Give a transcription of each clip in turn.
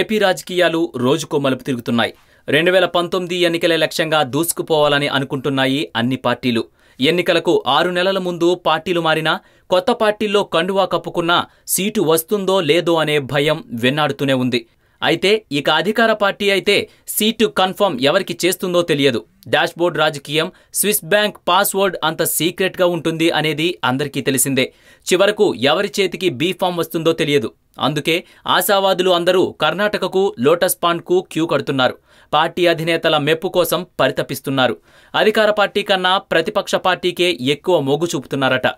AP రాజకీయాలు రోజుకో మలుపు తిరుగుతున్నాయి రెండు వేల పంతొమ్మిది ఎన్నికల లక్ష్యంగా దూసుకుపోవాలని అనుకుంటున్నాయి అన్ని పార్టీలు ఎన్నికలకు ఆరు నెలల ముందు పార్టీలు మారినా కొత్త పార్టీల్లో కండువా కప్పుకున్నా సీటు వస్తుందో లేదో అనే భయం వెన్నాడుతూనే ఉంది అయితే ఇక అధికార పార్టీ అయితే సీటు కన్ఫర్మ్ ఎవరికి చేస్తుందో తెలియదు డాష్బోర్డ్ రాజకీయం స్విస్ బ్యాంక్ పాస్వర్డ్ అంత సీక్రెట్గా ఉంటుంది అనేది అందరికీ తెలిసిందే చివరకు ఎవరి చేతికి బీఫామ్ వస్తుందో తెలియదు అందుకే ఆశావాదులు అందరూ కర్ణాటకకు లోటస్ పాండ్కు క్యూ కడుతున్నారు పార్టీ అధినేతల మెప్పు కోసం పరితపిస్తున్నారు అధికార పార్టీ కన్నా ప్రతిపక్ష పార్టీకే ఎక్కువ మొగ్గు చూపుతున్నారట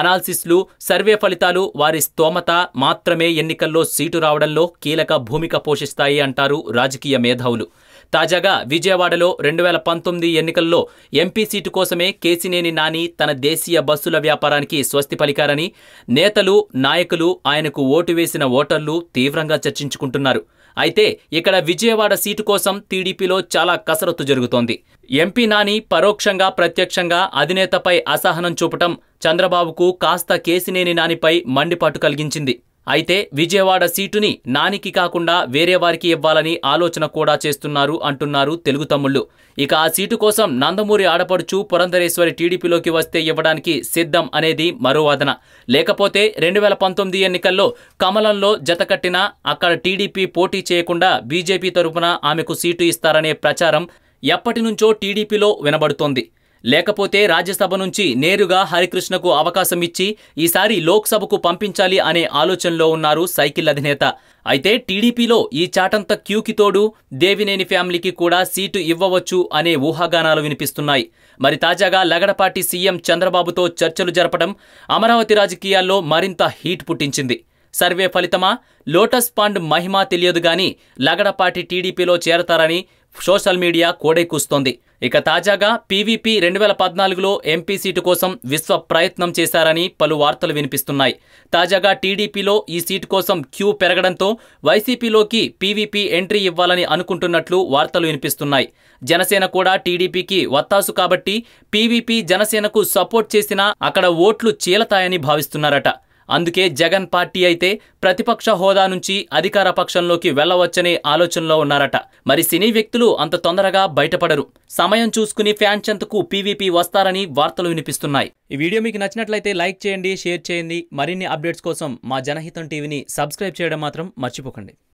అనాలిసిస్లు సర్వే ఫలితాలు వారి స్తోమత మాత్రమే ఎన్నికల్లో సీటు రావడంలో కీలక భూమిక పోషిస్తాయి అంటారు రాజకీయ మేధావులు తాజాగా విజయవాడలో రెండు వేల పంతొమ్మిది ఎన్నికల్లో ఎంపీ సీటు కోసమే కేసినేని నాని తన దేశీయ బస్సుల వ్యాపారానికి స్వస్తి పలికారని నేతలు నాయకులు ఆయనకు ఓటు వేసిన ఓటర్లు తీవ్రంగా చర్చించుకుంటున్నారు అయితే ఇక్కడ విజయవాడ సీటు కోసం టీడీపీలో చాలా కసరత్తు జరుగుతోంది ఎంపీ నాని పరోక్షంగా ప్రత్యక్షంగా అధినేతపై అసహనం చూపటం చంద్రబాబుకు కాస్త కేసినేని నానిపై మండిపాటు కలిగించింది అయితే విజయవాడ సీటుని నానికి కాకుండా వేరే వారికి ఇవ్వాలని ఆలోచన కూడా చేస్తున్నారు అంటున్నారు తెలుగు తమ్ముళ్లు ఇక ఆ సీటు కోసం నందమూరి ఆడపడుచు పురంధరేశ్వరి టీడీపీలోకి వస్తే ఇవ్వడానికి సిద్ధం అనేది మరో వాదన లేకపోతే రెండు వేల పంతొమ్మిది ఎన్నికల్లో కమలంలో జతకట్టినా అక్కడ టీడీపీ పోటీ చేయకుండా బీజేపీ తరపున ఆమెకు సీటు ఇస్తారనే ప్రచారం ఎప్పటి నుంచో టీడీపీలో వినబడుతోంది లేకపోతే రాజ్యసభ నుంచి నేరుగా హరికృష్ణకు అవకాశం ఇచ్చి ఈసారి లోక్సభకు పంపించాలి అనే ఆలోచనలో ఉన్నారు సైకిల్ అధినేత అయితే టీడీపీలో ఈ చాటంత క్యూకి తోడు దేవినేని ఫ్యామిలీకి కూడా సీటు ఇవ్వవచ్చు అనే ఊహాగానాలు వినిపిస్తున్నాయి మరి తాజాగా లగడపాటి సీఎం చంద్రబాబుతో చర్చలు జరపడం అమరావతి రాజకీయాల్లో మరింత హీట్ పుట్టించింది సర్వే ఫలితమా లోటస్ పాండ్ మహిమ తెలియదు గాని లగడపాటి టీడీపీలో చేరతారని సోషల్ మీడియా కూస్తోంది ఇక తాజాగా పీవీపీ రెండు వేల పద్నాలుగులో ఎంపీ సీటు కోసం విశ్వ ప్రయత్నం చేశారని పలు వార్తలు వినిపిస్తున్నాయి తాజాగా టీడీపీలో ఈ సీటు కోసం క్యూ పెరగడంతో వైసీపీలోకి పీవీపీ ఎంట్రీ ఇవ్వాలని అనుకుంటున్నట్లు వార్తలు వినిపిస్తున్నాయి జనసేన కూడా టీడీపీకి వత్తాసు కాబట్టి పీవీపీ జనసేనకు సపోర్ట్ చేసినా అక్కడ ఓట్లు చీలతాయని భావిస్తున్నారట అందుకే జగన్ పార్టీ అయితే ప్రతిపక్ష హోదా నుంచి అధికార పక్షంలోకి వెళ్లవచ్చనే ఆలోచనలో ఉన్నారట మరి సినీ వ్యక్తులు అంత తొందరగా బయటపడరు సమయం చూసుకుని ఫ్యాన్ చెంతకు పీవీపీ వస్తారని వార్తలు వినిపిస్తున్నాయి ఈ వీడియో మీకు నచ్చినట్లయితే లైక్ చేయండి షేర్ చేయండి మరిన్ని అప్డేట్స్ కోసం మా జనహితం టీవీని సబ్స్క్రైబ్ చేయడం మాత్రం మర్చిపోకండి